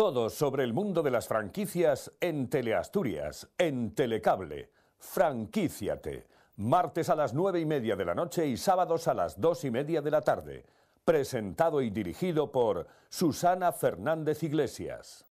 Todo sobre el mundo de las franquicias en Teleasturias, en Telecable. Franquíciate. Martes a las nueve y media de la noche y sábados a las dos y media de la tarde. Presentado y dirigido por Susana Fernández Iglesias.